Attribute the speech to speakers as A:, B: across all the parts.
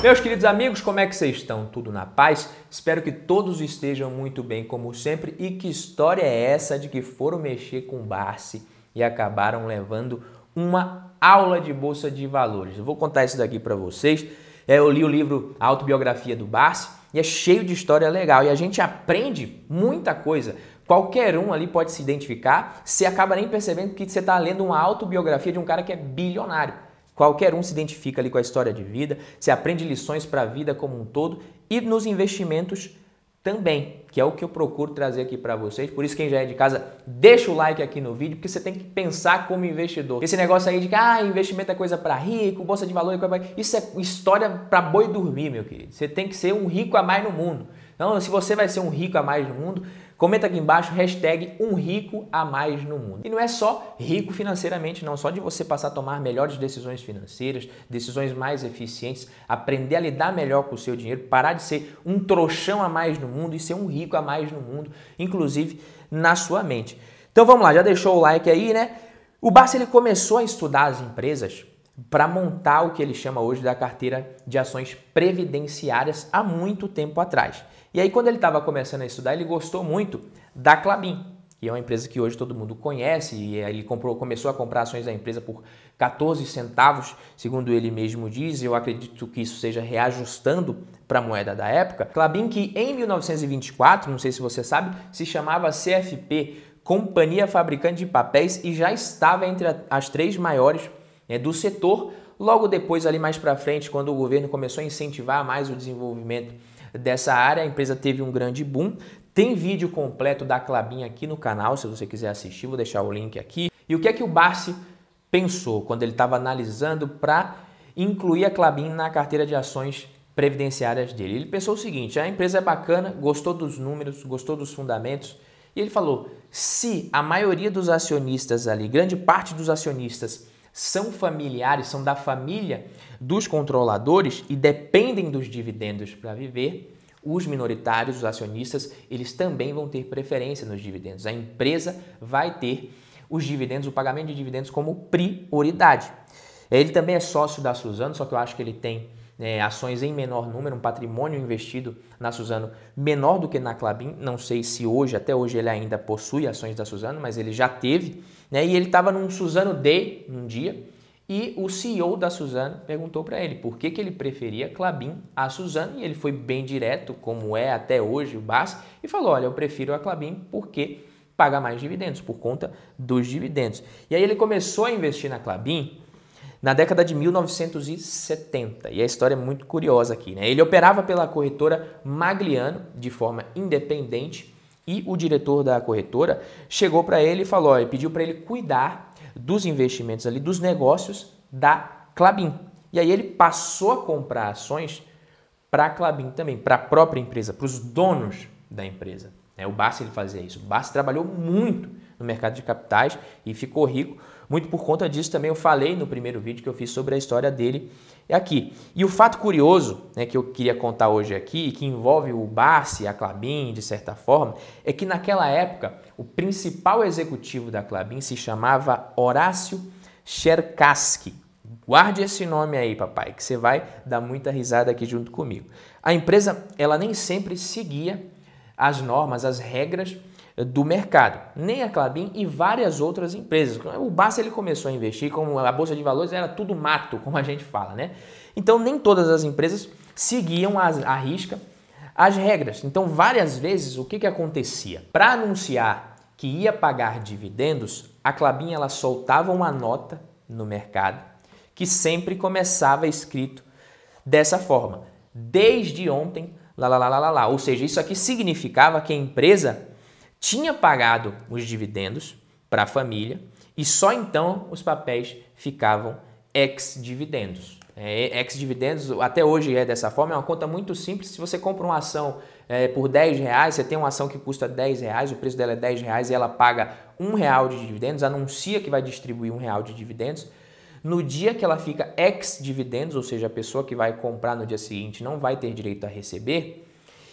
A: Meus queridos amigos, como é que vocês estão? Tudo na paz? Espero que todos estejam muito bem, como sempre. E que história é essa de que foram mexer com o Barsi e acabaram levando uma aula de bolsa de valores? Eu vou contar isso daqui para vocês. É, eu li o livro a Autobiografia do Barsi e é cheio de história legal e a gente aprende muita coisa. Qualquer um ali pode se identificar, você acaba nem percebendo que você está lendo uma autobiografia de um cara que é bilionário. Qualquer um se identifica ali com a história de vida, se aprende lições para a vida como um todo e nos investimentos também, que é o que eu procuro trazer aqui para vocês. Por isso, quem já é de casa, deixa o like aqui no vídeo, porque você tem que pensar como investidor. Esse negócio aí de que ah, investimento é coisa para rico, bolsa de valor Isso é história para boi dormir, meu querido. Você tem que ser um rico a mais no mundo. Então, se você vai ser um rico a mais no mundo, Comenta aqui embaixo, hashtag um rico a mais no mundo. E não é só rico financeiramente, não. Só de você passar a tomar melhores decisões financeiras, decisões mais eficientes, aprender a lidar melhor com o seu dinheiro, parar de ser um trouxão a mais no mundo e ser um rico a mais no mundo, inclusive na sua mente. Então vamos lá, já deixou o like aí, né? O Barça ele começou a estudar as empresas para montar o que ele chama hoje da carteira de ações previdenciárias há muito tempo atrás. E aí, quando ele estava começando a estudar, ele gostou muito da Clabin, que é uma empresa que hoje todo mundo conhece, e ele comprou, começou a comprar ações da empresa por 14 centavos, segundo ele mesmo diz, eu acredito que isso seja reajustando para a moeda da época. Clabin, que em 1924, não sei se você sabe, se chamava CFP, Companhia Fabricante de Papéis, e já estava entre as três maiores né, do setor. Logo depois, ali mais para frente, quando o governo começou a incentivar mais o desenvolvimento dessa área, a empresa teve um grande boom. Tem vídeo completo da Clabin aqui no canal, se você quiser assistir, vou deixar o link aqui. E o que é que o Barsi pensou quando ele estava analisando para incluir a Clabin na carteira de ações previdenciárias dele? Ele pensou o seguinte: a empresa é bacana, gostou dos números, gostou dos fundamentos, e ele falou: se a maioria dos acionistas ali, grande parte dos acionistas, são familiares, são da família dos controladores e dependem dos dividendos para viver, os minoritários, os acionistas, eles também vão ter preferência nos dividendos. A empresa vai ter os dividendos, o pagamento de dividendos como prioridade. Ele também é sócio da Suzano, só que eu acho que ele tem é, ações em menor número, um patrimônio investido na Suzano menor do que na Clabin. Não sei se hoje, até hoje, ele ainda possui ações da Suzano, mas ele já teve. Né? E ele estava num Suzano D um dia e o CEO da Suzano perguntou para ele por que, que ele preferia Clabin à Suzano e ele foi bem direto, como é até hoje o BAS, e falou: Olha, eu prefiro a Clabin porque paga mais dividendos, por conta dos dividendos. E aí ele começou a investir na Clabin na década de 1970. E a história é muito curiosa aqui. Né? Ele operava pela corretora Magliano de forma independente e o diretor da corretora chegou para ele e falou, ó, e pediu para ele cuidar dos investimentos ali, dos negócios da Clabin. E aí ele passou a comprar ações para a Clabin também, para a própria empresa, para os donos da empresa. É, o Bassi ele fazia isso. O Bassi trabalhou muito no mercado de capitais e ficou rico muito por conta disso também eu falei no primeiro vídeo que eu fiz sobre a história dele aqui. E o fato curioso né, que eu queria contar hoje aqui, que envolve o Barsi, a Clabin, de certa forma, é que naquela época o principal executivo da Clabin se chamava Horácio Cherkassky. Guarde esse nome aí, papai, que você vai dar muita risada aqui junto comigo. A empresa, ela nem sempre seguia as normas, as regras do mercado, nem a Clabin e várias outras empresas. O Basta ele começou a investir, como a bolsa de valores era tudo mato, como a gente fala, né? Então nem todas as empresas seguiam as, a risca as regras. Então várias vezes o que, que acontecia? Para anunciar que ia pagar dividendos, a Clabin ela soltava uma nota no mercado que sempre começava escrito dessa forma: desde ontem, lá, lá, lá, lá, lá. Ou seja, isso aqui significava que a empresa tinha pagado os dividendos para a família e só então os papéis ficavam ex-dividendos. É, ex-dividendos até hoje é dessa forma, é uma conta muito simples. Se você compra uma ação é, por 10 reais, você tem uma ação que custa 10 reais, o preço dela é 10 reais e ela paga um real de dividendos, anuncia que vai distribuir um real de dividendos. No dia que ela fica ex-dividendos, ou seja, a pessoa que vai comprar no dia seguinte não vai ter direito a receber,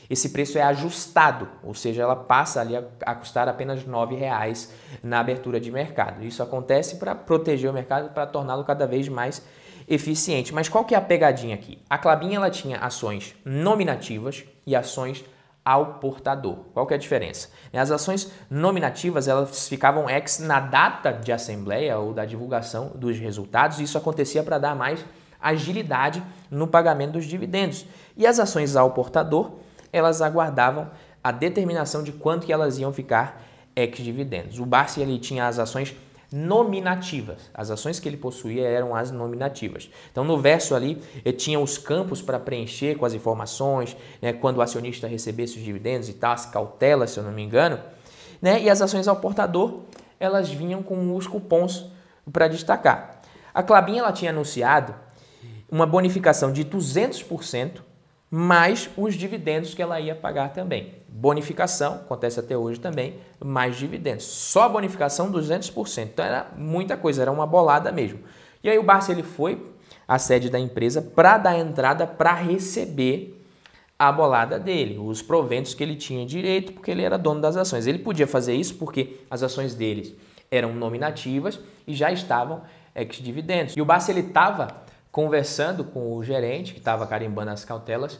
A: esse preço é ajustado, ou seja, ela passa ali a, custar apenas R$ 9,00 na abertura de mercado. Isso acontece para proteger o mercado, para torná-lo cada vez mais eficiente. Mas qual que é a pegadinha aqui? A Clabinha ela tinha ações nominativas e ações ao portador. Qual que é a diferença? Né, as ações nominativas elas ficavam ex na data de assembleia ou da divulgação dos resultados, isso acontecia para dar mais agilidade no pagamento dos dividendos. E as ações ao portador elas aguardavam a determinação de quanto que elas iam ficar ex-dividendos. O Barsi ele tinha as ações nominativas. As ações que ele possuía eram as nominativas. Então, no verso ali, tinha os campos para preencher com as informações, né, quando o acionista recebesse os dividendos e tal, as cautelas, se eu não me engano. Né, e as ações ao portador, elas vinham com os cupons para destacar. A Clabin ela tinha anunciado uma bonificação de 200% mais os dividendos que ela ia pagar também. Bonificação, acontece até hoje também, mais dividendos. Só a bonificação 200%. Então era muita coisa, era uma bolada mesmo. E aí o Barça ele foi à sede da empresa para dar entrada para receber a bolada dele, os proventos que ele tinha direito, porque ele era dono das ações. Ele podia fazer isso porque as ações deles eram nominativas e já estavam ex-dividendos. E o Barça ele estava conversando com o gerente que estava carimbando as cautelas,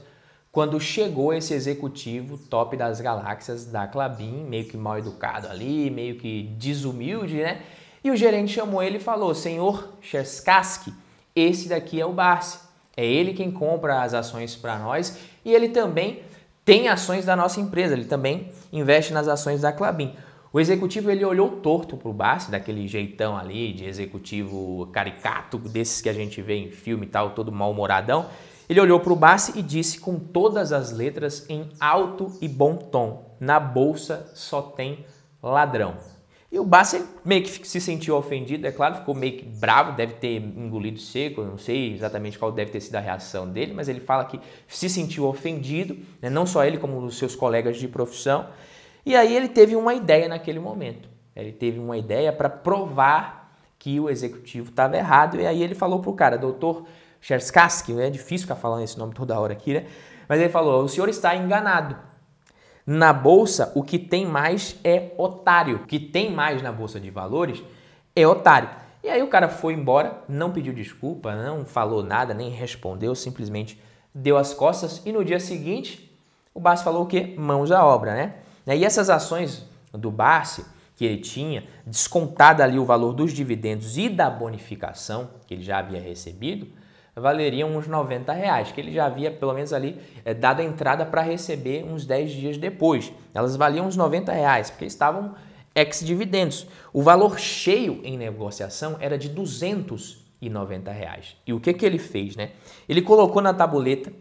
A: quando chegou esse executivo top das galáxias da Clabin, meio que mal educado ali, meio que desumilde, né? E o gerente chamou ele e falou: Senhor Cheskaski, esse daqui é o Barsi. É ele quem compra as ações para nós e ele também tem ações da nossa empresa, ele também investe nas ações da Clabin. O executivo ele olhou torto pro Bassi, daquele jeitão ali de executivo caricato, desses que a gente vê em filme e tal, todo mal-humoradão. Ele olhou pro Bassi e disse com todas as letras em alto e bom tom: "Na bolsa só tem ladrão". E o Bassi meio que se sentiu ofendido, é claro, ficou meio que bravo, deve ter engolido seco, não sei exatamente qual deve ter sido a reação dele, mas ele fala que se sentiu ofendido, né, não só ele, como os seus colegas de profissão. E aí ele teve uma ideia naquele momento. Ele teve uma ideia para provar que o executivo estava errado. E aí ele falou pro cara, doutor Cherskaski, né, é difícil ficar falando esse nome toda hora aqui, né? Mas ele falou: o senhor está enganado. Na bolsa, o que tem mais é otário. O que tem mais na bolsa de valores é otário. E aí o cara foi embora, não pediu desculpa, não falou nada, nem respondeu, simplesmente deu as costas. E no dia seguinte, o Bass falou o quê? Mãos à obra, né? Né? E essas ações do Barsi que ele tinha, descontado ali o valor dos dividendos e da bonificação que ele já havia recebido, valeriam uns 90 reais, que ele já havia pelo menos ali é, dado a entrada para receber uns 10 dias depois. Elas valiam uns 90 reais, porque estavam ex-dividendos. O valor cheio em negociação era de 290 reais. E o que, que ele fez? Né? Ele colocou na tabuleta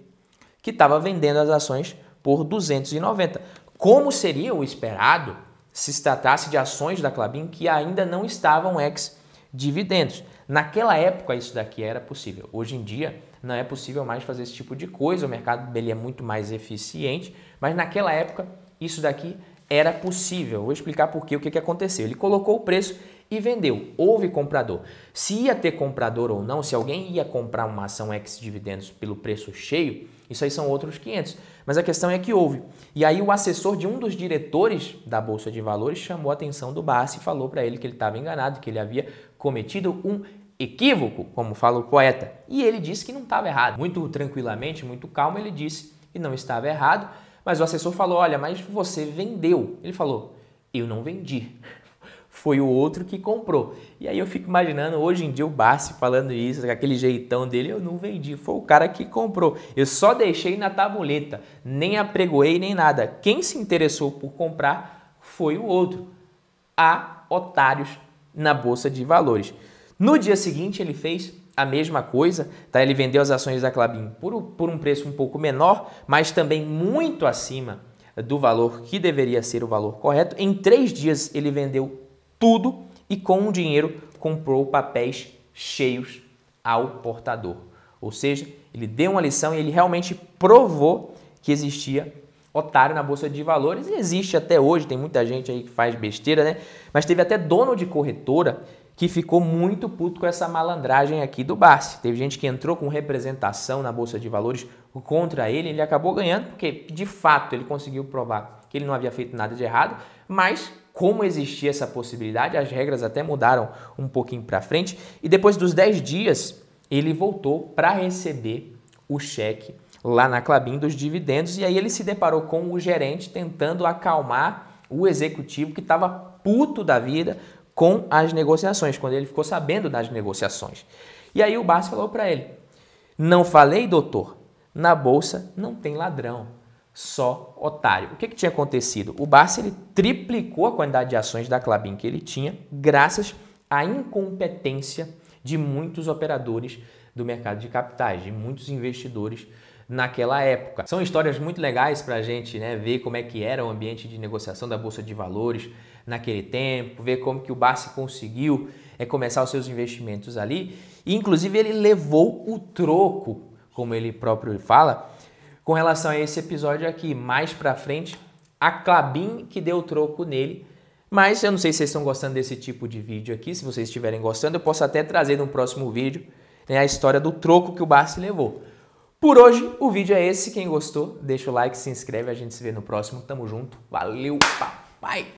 A: que estava vendendo as ações por 290 como seria o esperado se se tratasse de ações da Clabin que ainda não estavam ex-dividendos. Naquela época isso daqui era possível. Hoje em dia não é possível mais fazer esse tipo de coisa, o mercado ele é muito mais eficiente, mas naquela época isso daqui era possível. Vou explicar por quê, o que, que aconteceu. Ele colocou o preço e vendeu. Houve comprador. Se ia ter comprador ou não, se alguém ia comprar uma ação ex-dividendos pelo preço cheio, isso aí são outros 500. Mas a questão é que houve. E aí o assessor de um dos diretores da Bolsa de Valores chamou a atenção do Barsi e falou para ele que ele estava enganado, que ele havia cometido um equívoco, como fala o poeta. E ele disse que não estava errado. Muito tranquilamente, muito calmo, ele disse que não estava errado. Mas o assessor falou: Olha, mas você vendeu. Ele falou: Eu não vendi foi o outro que comprou. E aí eu fico imaginando, hoje em dia, o Bassi falando isso, aquele jeitão dele, eu não vendi, foi o cara que comprou. Eu só deixei na tabuleta, nem apregoei nem nada. Quem se interessou por comprar foi o outro. Há otários na bolsa de valores. No dia seguinte, ele fez a mesma coisa, tá? ele vendeu as ações da Clabin por, por um preço um pouco menor, mas também muito acima do valor que deveria ser o valor correto. Em três dias, ele vendeu tudo e com o dinheiro comprou papéis cheios ao portador. Ou seja, ele deu uma lição e ele realmente provou que existia otário na bolsa de valores e existe até hoje, tem muita gente aí que faz besteira, né? Mas teve até dono de corretora que ficou muito puto com essa malandragem aqui do Barsi. Teve gente que entrou com representação na bolsa de valores contra ele, ele acabou ganhando porque de fato ele conseguiu provar que ele não havia feito nada de errado, mas como existia essa possibilidade, as regras até mudaram um pouquinho para frente, e depois dos 10 dias ele voltou para receber o cheque lá na Clabin dos dividendos, e aí ele se deparou com o gerente tentando acalmar o executivo que estava puto da vida com as negociações, quando ele ficou sabendo das negociações. E aí o Barsi falou para ele: "Não falei, doutor, na bolsa não tem ladrão" só otário. O que, que tinha acontecido? O Barça ele triplicou a quantidade de ações da Clabin que ele tinha, graças à incompetência de muitos operadores do mercado de capitais, de muitos investidores naquela época. São histórias muito legais para a gente né, ver como é que era o ambiente de negociação da Bolsa de Valores naquele tempo, ver como que o Barça conseguiu é, começar os seus investimentos ali. E, inclusive, ele levou o troco, como ele próprio fala, com relação a esse episódio aqui, mais pra frente, a Clabin que deu troco nele. Mas eu não sei se vocês estão gostando desse tipo de vídeo aqui. Se vocês estiverem gostando, eu posso até trazer no próximo vídeo né, a história do troco que o Barça levou. Por hoje, o vídeo é esse. Quem gostou, deixa o like, se inscreve. A gente se vê no próximo. Tamo junto. Valeu, papai!